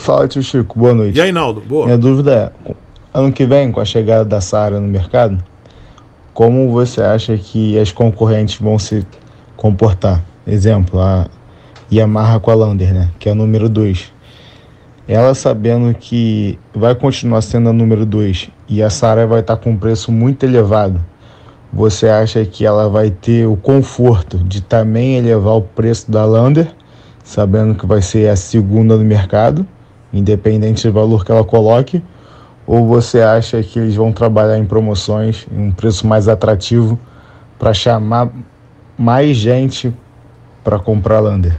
Fala, tio Chico, boa noite. E aí, Naldo, boa. Minha dúvida é, ano que vem, com a chegada da Saara no mercado, como você acha que as concorrentes vão se comportar? Exemplo, a Yamaha com a Lander, né? Que é a número 2. Ela sabendo que vai continuar sendo a número 2 e a Saara vai estar com um preço muito elevado, você acha que ela vai ter o conforto de também elevar o preço da Lander, sabendo que vai ser a segunda no mercado? independente do valor que ela coloque? Ou você acha que eles vão trabalhar em promoções, em um preço mais atrativo, para chamar mais gente para comprar Lander?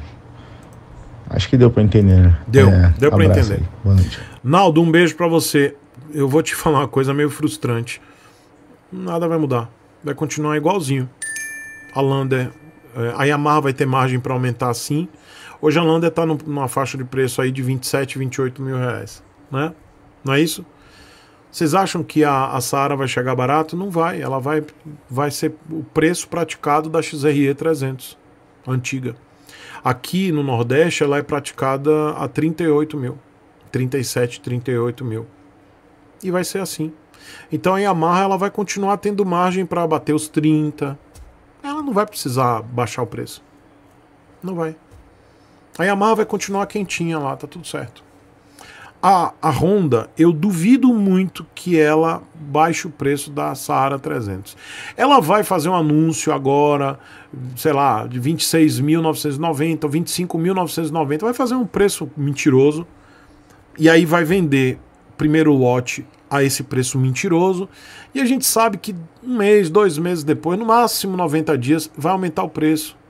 Acho que deu para entender, né? Deu, é, deu para entender. Boa noite. Naldo, um beijo para você. Eu vou te falar uma coisa meio frustrante. Nada vai mudar. Vai continuar igualzinho. A Lander, é, a Yamaha vai ter margem para aumentar sim. Hoje a Lander está numa faixa de preço aí de 27, 28 mil reais, né? Não é isso? Vocês acham que a, a Saara vai chegar barato? Não vai. Ela vai, vai ser o preço praticado da XRE 300 antiga. Aqui no Nordeste ela é praticada a 38 mil, 37, 38 mil. E vai ser assim. Então a Yamaha ela vai continuar tendo margem para bater os 30. Ela não vai precisar baixar o preço. Não vai. A Yamaha vai continuar quentinha lá, tá tudo certo. A, a Honda, eu duvido muito que ela baixe o preço da Saara 300. Ela vai fazer um anúncio agora, sei lá, de 26.990 ou 25.990, vai fazer um preço mentiroso e aí vai vender primeiro lote a esse preço mentiroso. E a gente sabe que um mês, dois meses depois, no máximo 90 dias, vai aumentar o preço.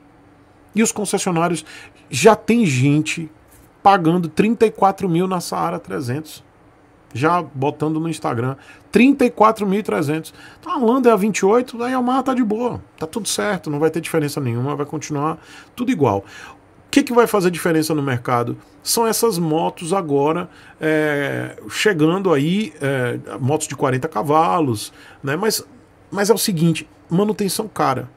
E os concessionários já tem gente pagando 34 mil na Saara 300. Já botando no Instagram. 34.300. Então tá, a Landa é a 28, aí a Mar tá de boa. Tá tudo certo, não vai ter diferença nenhuma, vai continuar tudo igual. O que, que vai fazer diferença no mercado? São essas motos agora é, chegando aí, é, motos de 40 cavalos, né? Mas, mas é o seguinte, manutenção cara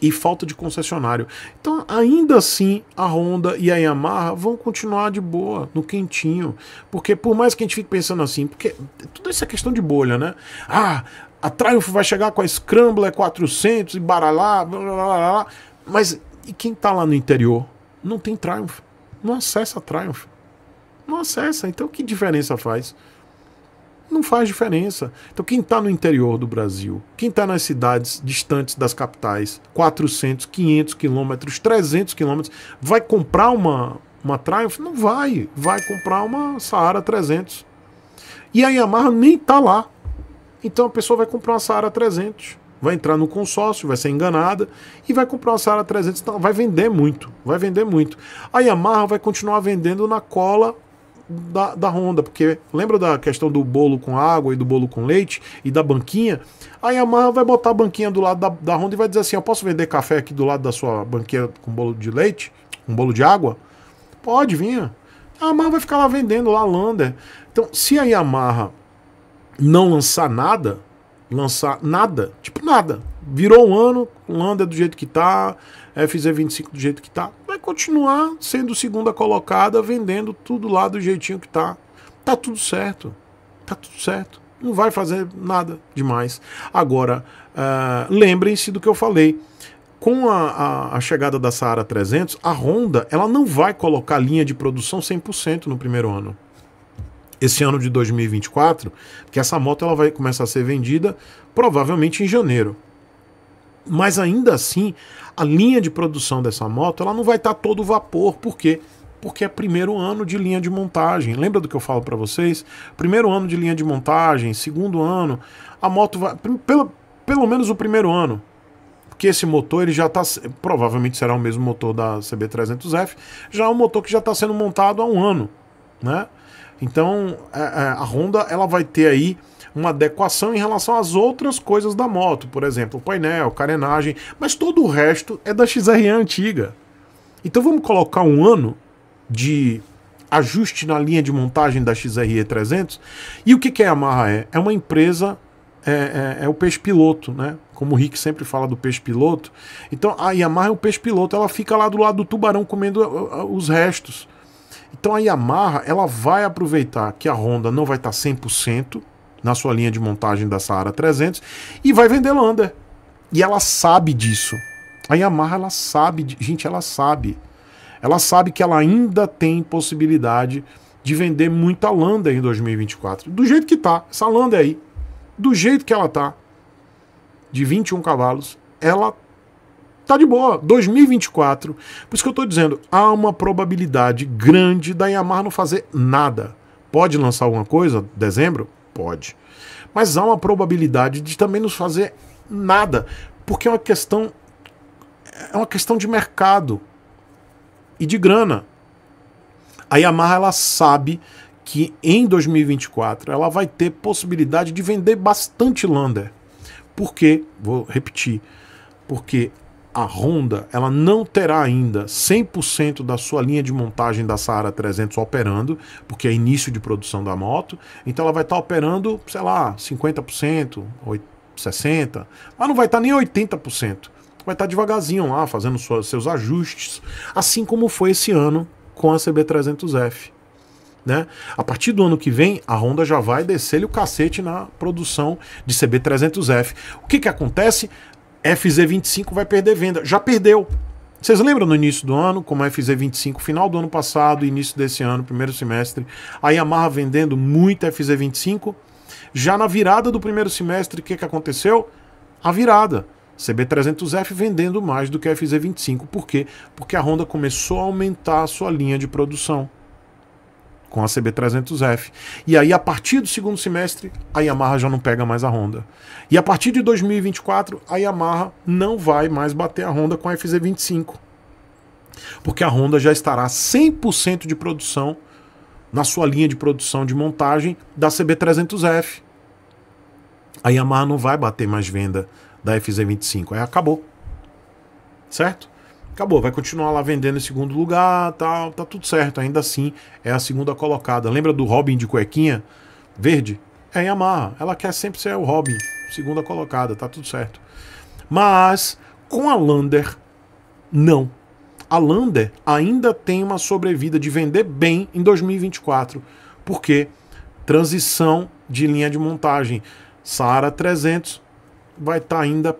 e falta de concessionário. Então, ainda assim, a Honda e a Yamaha vão continuar de boa, no quentinho. Porque por mais que a gente fique pensando assim, porque tudo isso é questão de bolha, né? Ah, a Triumph vai chegar com a Scrambler 400 e baralá, blá, blá, blá, mas e quem tá lá no interior? Não tem Triumph. Não acessa a Triumph. Não acessa. Então, que diferença faz? não faz diferença. Então, quem está no interior do Brasil, quem está nas cidades distantes das capitais, 400, 500 quilômetros, 300 quilômetros, vai comprar uma, uma Triumph? Não vai. Vai comprar uma Saara 300. E a Yamaha nem está lá. Então, a pessoa vai comprar uma Saara 300. Vai entrar no consórcio, vai ser enganada e vai comprar uma Saara 300. Então, vai vender muito, vai vender muito. A Yamaha vai continuar vendendo na cola da, da Honda, porque lembra da questão do bolo com água e do bolo com leite e da banquinha? A Yamaha vai botar a banquinha do lado da, da Honda e vai dizer assim: Eu posso vender café aqui do lado da sua banquinha com bolo de leite? Um bolo de água? Pode vir. A Yamaha vai ficar lá vendendo lá Lander. Então, se a Yamaha não lançar nada, lançar nada, tipo nada, virou um ano, Lander do jeito que tá, FZ25 do jeito que tá, vai continuar sendo segunda colocada, vendendo tudo lá do jeitinho que tá. Tá tudo certo. Tá tudo certo. Não vai fazer nada demais. Agora, uh, lembrem-se do que eu falei. Com a, a, a chegada da Saara 300, a Honda ela não vai colocar linha de produção 100% no primeiro ano esse ano de 2024, que essa moto ela vai começar a ser vendida provavelmente em janeiro. Mas ainda assim, a linha de produção dessa moto ela não vai estar tá todo vapor, porque Porque é primeiro ano de linha de montagem. Lembra do que eu falo para vocês? Primeiro ano de linha de montagem, segundo ano, a moto vai pelo, pelo menos o primeiro ano, porque esse motor ele já está provavelmente será o mesmo motor da CB300F, já é um motor que já está sendo montado há um ano, né? Então a, é, é, a Honda ela vai ter aí uma adequação em relação às outras coisas da moto, por exemplo, painel, carenagem, mas todo o resto é da XRE antiga. Então vamos colocar um ano de ajuste na linha de montagem da XRE 300. E o que, que é a Yamaha é? É uma empresa, é, é, é, o peixe piloto, né? Como o Rick sempre fala do peixe piloto. Então a Yamaha é o peixe piloto, ela fica lá do lado do tubarão comendo uh, uh, uh, os restos. Então a Yamaha, ela vai aproveitar que a Honda não vai estar 100%, na sua linha de montagem da Saara 300 e vai vender Lander. E ela sabe disso. A Yamaha, ela sabe, de... gente, ela sabe. Ela sabe que ela ainda tem possibilidade de vender muita Lander em 2024. Do jeito que tá, essa Lander aí, do jeito que ela tá, de 21 cavalos, ela tá de boa. 2024. Por isso que eu tô dizendo, há uma probabilidade grande da Yamaha não fazer nada. Pode lançar alguma coisa, dezembro? pode. Mas há uma probabilidade de também nos fazer nada, porque é uma questão é uma questão de mercado e de grana. A Yamaha ela sabe que em 2024 ela vai ter possibilidade de vender bastante Lander. Porque, vou repetir, porque a Honda ela não terá ainda 100% da sua linha de montagem da Saara 300 operando, porque é início de produção da moto, então ela vai estar tá operando, sei lá, 50%, 60%, mas não vai estar tá nem 80%. Vai estar tá devagarzinho lá, fazendo suas, seus ajustes, assim como foi esse ano com a CB300F. Né? A partir do ano que vem, a Honda já vai descer o cacete na produção de CB300F. O que, que acontece? FZ25 vai perder venda. Já perdeu. Vocês lembram no início do ano, como a FZ25, final do ano passado, início desse ano, primeiro semestre, a Yamaha vendendo muita FZ25? Já na virada do primeiro semestre, o que, que aconteceu? A virada. CB300F vendendo mais do que a FZ25. Por quê? Porque a Honda começou a aumentar a sua linha de produção com a CB300F. E aí, a partir do segundo semestre, a Yamaha já não pega mais a Honda. E a partir de 2024, a Yamaha não vai mais bater a Honda com a FZ25. Porque a Honda já estará 100% de produção na sua linha de produção de montagem da CB300F. A Yamaha não vai bater mais venda da FZ25. Aí acabou. Certo? acabou, vai continuar lá vendendo em segundo lugar, tá, tá tudo certo. Ainda assim, é a segunda colocada. Lembra do Robin de cuequinha verde? É a Yamaha, ela quer sempre ser o Robin, segunda colocada, tá tudo certo. Mas com a Lander, não. A Lander ainda tem uma sobrevida de vender bem em 2024, porque transição de linha de montagem. Saara 300 vai estar tá ainda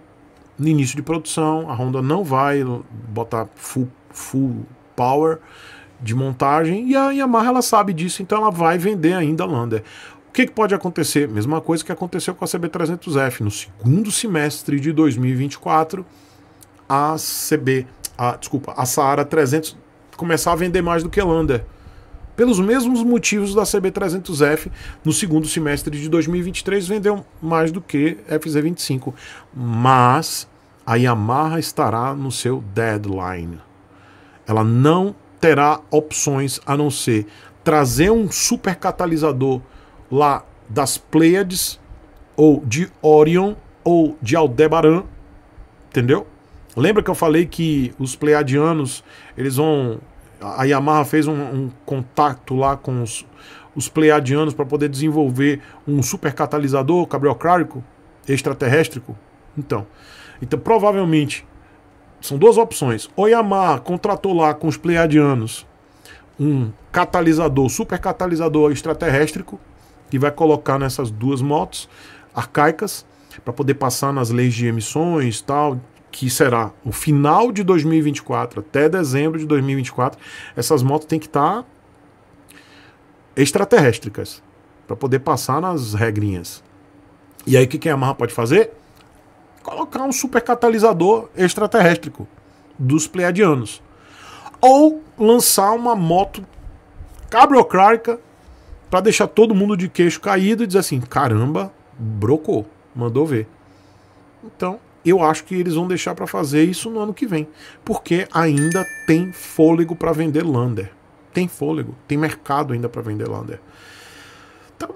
no início de produção, a Honda não vai botar full, full power de montagem e a Yamaha ela sabe disso, então ela vai vender ainda a Lander. O que, que pode acontecer? Mesma coisa que aconteceu com a CB300F. No segundo semestre de 2024, a CB, a, desculpa, a Saara 300 começar a vender mais do que a Lander pelos mesmos motivos da CB300F no segundo semestre de 2023 vendeu mais do que FZ25, mas a Yamaha estará no seu deadline. Ela não terá opções a não ser trazer um super catalisador lá das Pleiades ou de Orion ou de Aldebaran, entendeu? Lembra que eu falei que os pleiadianos, eles vão a Yamaha fez um, um contato lá com os, os pleiadianos para poder desenvolver um super catalisador cabriocrárico extraterréstrico? Então, então provavelmente são duas opções. Ou Yamaha contratou lá com os pleiadianos um catalisador, super catalisador extraterréstrico, que vai colocar nessas duas motos arcaicas para poder passar nas leis de emissões, tal, que será o final de 2024 até dezembro de 2024, essas motos têm que estar tá extraterrestres para poder passar nas regrinhas. E aí o que, que a Yamaha pode fazer? Colocar um supercatalisador extraterrestre dos pleiadianos. Ou lançar uma moto cabriocrárica para deixar todo mundo de queixo caído e dizer assim: caramba, brocou, mandou ver. Então, eu acho que eles vão deixar para fazer isso no ano que vem, porque ainda tem fôlego para vender Lander. Tem fôlego, tem mercado ainda para vender Lander. Então,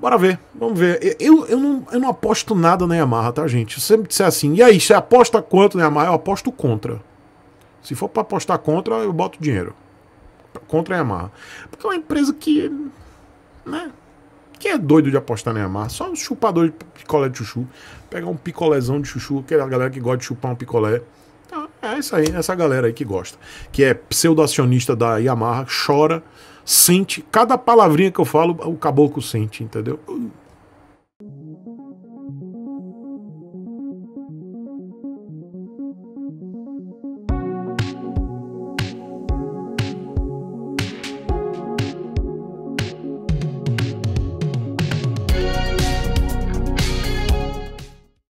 bora ver, vamos ver. Eu, eu, não, eu não aposto nada na Yamaha, tá, gente? Se você me disser assim, e aí, você aposta quanto na Yamaha? Eu aposto contra. Se for para apostar contra, eu boto dinheiro. Contra a Yamaha. Porque é uma empresa que. né? Quem é doido de apostar Neymar? Só um chupador de picolé de chuchu. Pegar um picolézão de chuchu, que é a galera que gosta de chupar um picolé. Então, é isso aí, essa galera aí que gosta. Que é pseudo-acionista da Yamaha, chora, sente. Cada palavrinha que eu falo, o caboclo sente, entendeu?